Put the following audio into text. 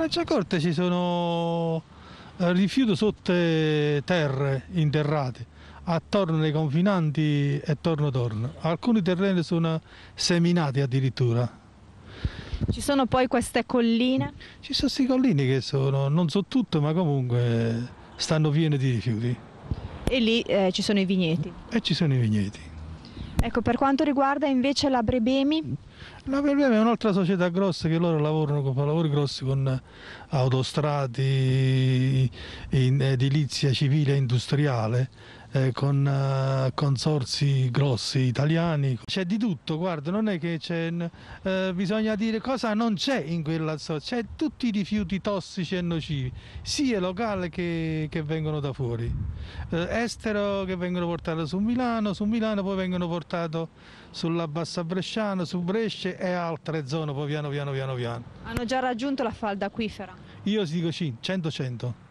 Francia Corte ci sono eh, rifiuti sotto terre interrate, attorno ai confinanti e torno torno. Alcuni terreni sono seminati addirittura. Ci sono poi queste colline? Ci sono queste colline che sono, non so tutto, ma comunque stanno piene di rifiuti. E lì eh, ci sono i vigneti? E ci sono i vigneti. Ecco, per quanto riguarda invece la Brebemi? La PLM è un'altra società grossa che loro lavorano con lavori grossi con autostrati, in edilizia civile e industriale eh, con eh, consorsi grossi italiani. C'è di tutto, guarda, non è che c'è, eh, bisogna dire cosa non c'è in quella zona, c'è tutti i rifiuti tossici e nocivi, sia locali che, che vengono da fuori, eh, estero che vengono portati su Milano, su Milano poi vengono portati sulla Bassa Bresciana, su Brescia e altre zone, poi piano piano piano piano. Hanno già raggiunto la falda acquifera? Io si dico sì, 100-100.